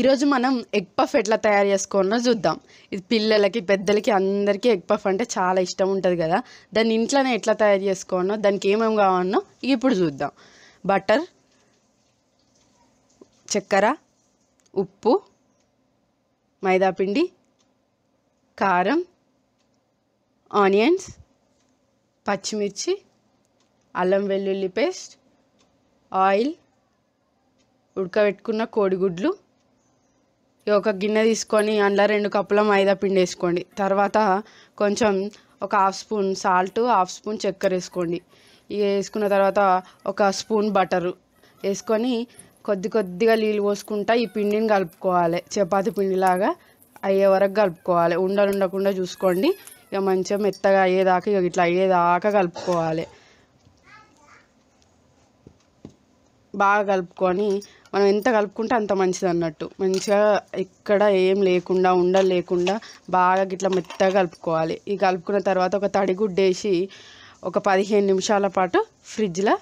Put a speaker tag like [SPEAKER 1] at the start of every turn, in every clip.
[SPEAKER 1] ఈరోజు మనం egg puff ఎట్లా తయారు చేసుకోవాలో చూద్దాం ఇది పిల్లలకి పెద్దలకి అందరికీ ఎగ్ పఫ్ అంటే చాలా ఇష్టం ఉంటుంది కదా దాన్ని ఇంట్లోనే ఎట్లా తయారు చేసుకోవాలో దానికి ఏమేమి కావాలనో ఇప్పుడు చూద్దాం బటర్ చక్కెర ఉప్పు మైదాపిండి కారం ఆనియన్స్ పచ్చిమిర్చి అల్లం వెల్లుల్లి పేస్ట్ ఆయిల్ ఉడకబెట్టుకున్న కోడిగుడ్లు ఒక గిన్నె తీసుకొని అందులో రెండు కప్పుల మైదా పిండి వేసుకోండి తర్వాత కొంచెం ఒక half spoon salt half spoon చక్కెర వేసుకోండి ఇక వేసుకున్న తర్వాత ఒక స్పూన్ బటరు వేసుకొని కొద్ది కొద్దిగా నీళ్ళు పోసుకుంటా ఈ పిండిని కలుపుకోవాలి చపాతి పిండిలాగా అయ్యే వరకు కలుపుకోవాలి ఉండలు ఉండకుండా చూసుకోండి ఇక మంచిగా మెత్తగా అయ్యేదాకా ఇక ఇట్లా అయ్యేదాకా కలుపుకోవాలి బాగా కలుపుకొని మనం ఎంత కలుపుకుంటే అంత మంచిది అన్నట్టు మంచిగా ఇక్కడ ఏం లేకుండా ఉండలు లేకుండా బాగా గిట్లా మెత్తగా కలుపుకోవాలి ఈ కలుపుకున్న తర్వాత ఒక గుడ్డేసి ఒక పదిహేను నిమిషాల పాటు ఫ్రిడ్జ్లో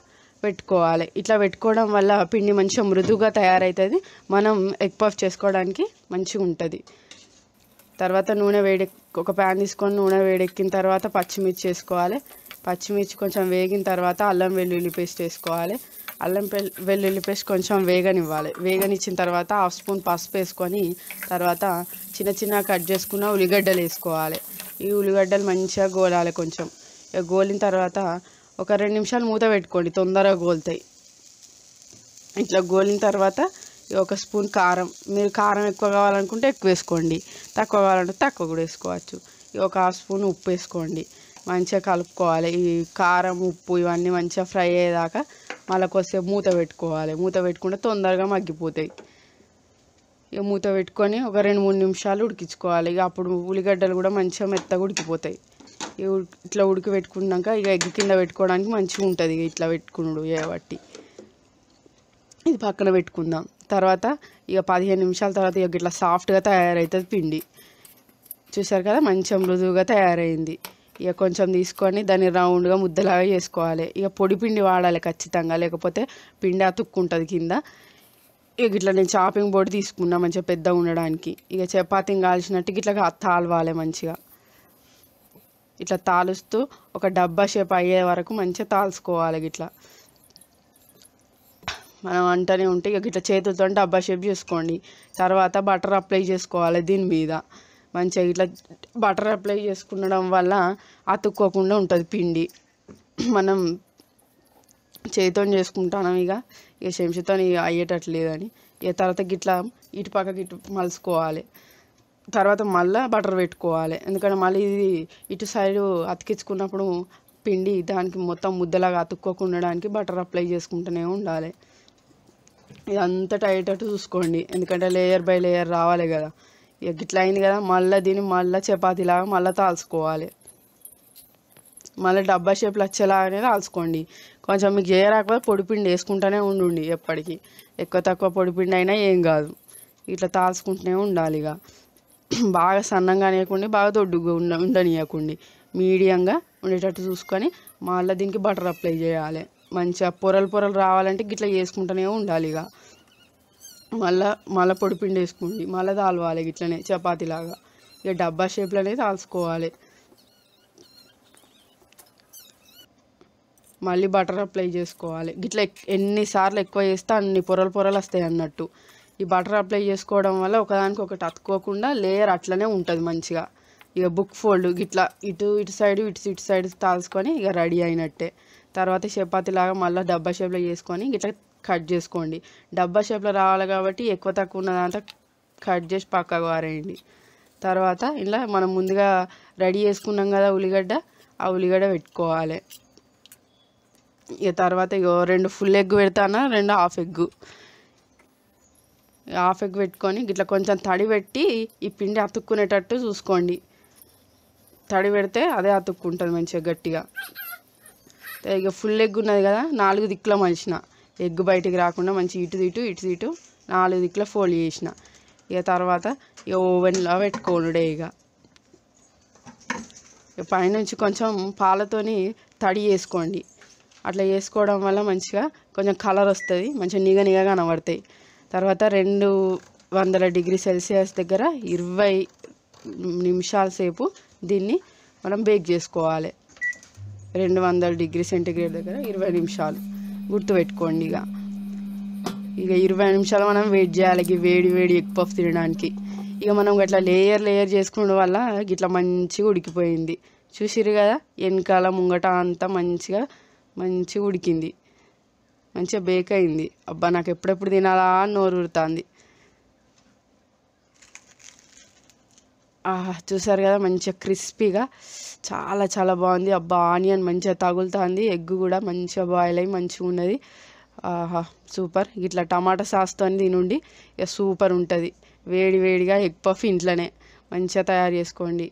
[SPEAKER 1] పెట్టుకోవాలి ఇట్లా పెట్టుకోవడం వల్ల పిండి మంచిగా మృదువుగా తయారవుతుంది మనం ఎగ్ పఫ్ చేసుకోవడానికి మంచిగా ఉంటుంది తర్వాత నూనె వేడి ఒక ప్యాన్ తీసుకొని నూనె వేడెక్కిన తర్వాత పచ్చిమిర్చి వేసుకోవాలి పచ్చిమిర్చి కొంచెం వేగిన తర్వాత అల్లం వెల్లుల్లి పేస్ట్ వేసుకోవాలి అల్లం వెల్లుల్లి పేస్ట్ కొంచెం వేగనివ్వాలి వేగనిచ్చిన తర్వాత హాఫ్ స్పూన్ పసుపు వేసుకొని తర్వాత చిన్న చిన్న కట్ చేసుకున్న ఉల్లిగడ్డలు వేసుకోవాలి ఈ ఉల్లిగడ్డలు మంచిగా గోలాలి కొంచెం గోలిన తర్వాత ఒక రెండు నిమిషాలు మూత పెట్టుకోండి తొందరగా గోలుతాయి ఇట్లా గోలిన తర్వాత ఒక స్పూన్ కారం మీరు కారం ఎక్కువ కావాలనుకుంటే ఎక్కువ వేసుకోండి తక్కువ కావాలంటే తక్కువ కూడా వేసుకోవచ్చు ఒక హాఫ్ స్పూన్ ఉప్పు వేసుకోండి మంచిగా కలుపుకోవాలి ఈ కారం ఉప్పు ఇవన్నీ మంచిగా ఫ్రై అయ్యేదాకా మళ్ళీ కొద్దిసేపు మూత పెట్టుకోవాలి మూత పెట్టుకుంటే తొందరగా మగ్గిపోతాయి ఇక మూత పెట్టుకొని ఒక రెండు మూడు నిమిషాలు ఉడికించుకోవాలి ఇక అప్పుడు ఉల్లిగడ్డలు కూడా మంచిగా మెత్తగా ఉడికిపోతాయి ఇక ఇట్లా ఉడికి పెట్టుకున్నాక ఇక ఎగ్ కింద పెట్టుకోవడానికి మంచిగా ఉంటుంది ఇక ఇట్లా పెట్టుకున్నాడు కాబట్టి ఇది పక్కన పెట్టుకుందాం తర్వాత ఇక పదిహేను నిమిషాల తర్వాత ఇక ఇట్లా సాఫ్ట్గా తయారవుతుంది పిండి చూసారు కదా మంచిగా మృదువుగా తయారైంది ఇక కొంచెం తీసుకొని దాన్ని రౌండ్గా ముద్దలాగా చేసుకోవాలి ఇక పొడి పిండి వాడాలి ఖచ్చితంగా లేకపోతే పిండి అతుక్కుంటుంది కింద ఇక ఇట్లా నేను చాపింగ్ బోర్డు తీసుకున్నా మంచిగా పెద్ద ఉండడానికి ఇక చపాతీ కాల్చినట్టు ఇట్లా తాలవాలి మంచిగా ఇట్లా తాలుస్తూ ఒక డబ్బా షేప్ అయ్యే వరకు మంచిగా తాల్చుకోవాలి ఇట్లా మనం అంటనే ఉంటే ఇక ఇట్లా చేతులతో డబ్బా షేప్ చేసుకోండి తర్వాత బటర్ అప్లై చేసుకోవాలి దీని మీద మంచిగా ఇట్లా బటర్ అప్లై చేసుకుండడం వల్ల అతుక్కోకుండా ఉంటుంది పిండి మనం చేతితో చేసుకుంటాం ఇక ఇక చెంచుతో అయ్యేటట్లేదని ఇక తర్వాత గిట్లా ఇటు పక్కకి ఇటు మలుసుకోవాలి తర్వాత మళ్ళీ బటర్ పెట్టుకోవాలి ఎందుకంటే మళ్ళీ ఇది ఇటు సైడ్ అతికించుకున్నప్పుడు పిండి దానికి మొత్తం ముద్దలాగా అతుక్కోకుండడానికి బటర్ అప్లై చేసుకుంటూనే ఉండాలి ఇదంతటా అయ్యేటట్టు చూసుకోండి ఎందుకంటే లేయర్ బై లేయర్ రావాలి కదా ఇక అయింది కదా మళ్ళీ దీన్ని మళ్ళీ చపాతీలాగా మళ్ళీ తాల్చుకోవాలి మళ్ళీ డబ్బా షేప్లు వచ్చేలాగానే తాల్చుకోండి కొంచెం మీకు చేయరాకపోతే పొడిపిండి వేసుకుంటూనే ఉండండి ఎప్పటికీ ఎక్కువ తక్కువ పొడిపిండి అయినా ఏం కాదు ఇట్లా తాల్చుకుంటూనే ఉండాలి ఇక బాగా సన్నంగా అనేయకుండా బాగా దొడ్డుగా ఉండ మీడియంగా ఉండేటట్టు చూసుకొని మళ్ళీ దీనికి బటర్ అప్లై చేయాలి మంచిగా పొరలు పొరలు రావాలంటే గిట్లా చేసుకుంటూనే ఉండాలి ఇక మళ్ళీ మళ్ళీ పిండి వేసుకోండి మళ్ళీ తాలవాలి ఇట్లనే చపాతీలాగా ఇక డబ్బా షేప్లోనే తాల్చుకోవాలి మళ్ళీ బటర్ అప్లై చేసుకోవాలి గిట్లా ఎన్నిసార్లు ఎక్కువ చేస్తే అన్ని పొరలు పొరలు వస్తాయి అన్నట్టు ఈ బటర్ అప్లై చేసుకోవడం వల్ల ఒకదానికి ఒకటి అతుక్కోకుండా లేయర్ అట్లనే ఉంటుంది మంచిగా ఇక బుక్ ఫోల్డ్ గిట్లా ఇటు ఇటు సైడ్ ఇటు ఇటు సైడ్ తాల్చుకొని ఇక రెడీ అయినట్టే తర్వాత చపాతీలాగా మళ్ళీ డబ్బా షేప్లో చేసుకొని గిట్లా కట్ చేసుకోండి డబ్బా షేప్లో రావాలి కాబట్టి ఎక్కువ తక్కువ ఉన్నదంతా కట్ చేసి పక్కకు వారేయండి తర్వాత ఇలా మనం ముందుగా రెడీ చేసుకున్నాం కదా ఉల్లిగడ్డ ఆ ఉల్లిగడ్డ పెట్టుకోవాలి ఇక తర్వాత ఇక రెండు ఫుల్ ఎగ్ పెడతానా రెండు హాఫ్ ఎగ్ హాఫ్ ఎగ్ పెట్టుకొని ఇట్లా కొంచెం తడి పెట్టి ఈ పిండి అతుక్కునేటట్టు చూసుకోండి తడి పెడితే అదే అతుక్కుంటుంది మంచిగా గట్టిగా ఇక ఫుల్ ఎగ్ ఉన్నది కదా నాలుగు దిక్కుల మనిషిన ఎగ్ బయటికి రాకుండా మంచి ఇటు ఇటు ఇటు తిటు నాలుగు దిక్కుల ఫోల్డ్ చేసిన ఇక తర్వాత ఇక ఓవెన్లో పెట్టుకోనుడే ఇక పైనుంచి కొంచెం పాలతోని తడి చేసుకోండి అట్లా చేసుకోవడం వల్ల మంచిగా కొంచెం కలర్ వస్తుంది మంచిగా నిగ నిగ కనబడతాయి తర్వాత రెండు వందల డిగ్రీ సెల్సియస్ దగ్గర ఇరవై నిమిషాల సేపు దీన్ని మనం బేక్ చేసుకోవాలి రెండు వందల డిగ్రీ సెంటిగ్రేడ్ దగ్గర ఇరవై నిమిషాలు గుర్తుపెట్టుకోండి ఇక ఇక ఇరవై నిమిషాలు మనం వెయిట్ చేయాలి వేడి వేడి ఎగ్ పఫ్ తినడానికి ఇక మనం ఇట్లా లేయర్ లేయర్ చేసుకోవడం వల్ల ఇట్లా మంచిగా ఉడికిపోయింది చూసిరు కదా వెనకాల ముంగట అంతా మంచిగా మంచిగా ఉడికింది మంచిగా బేక్ అయింది అబ్బా నాకు ఎప్పుడెప్పుడు తినాలా నోరు ఉడుతుంది చూసారు కదా మంచిగా క్రిస్పీగా చాలా చాలా బాగుంది అబ్బా ఆనియన్ మంచిగా తగులుతుంది ఎగ్ కూడా మంచిగా బాయిల్ అయ్యి మంచిగా ఉన్నది ఆహా సూపర్ ఇట్లా టమాటా సాస్తో తినుండి ఇక సూపర్ ఉంటుంది వేడి వేడిగా ఎగ్ పఫ్ ఇంట్లోనే మంచిగా తయారు చేసుకోండి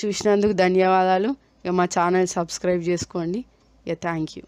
[SPEAKER 1] చూసినందుకు ధన్యవాదాలు ఇక మా ఛానల్ సబ్స్క్రైబ్ చేసుకోండి ఇక థ్యాంక్ యూ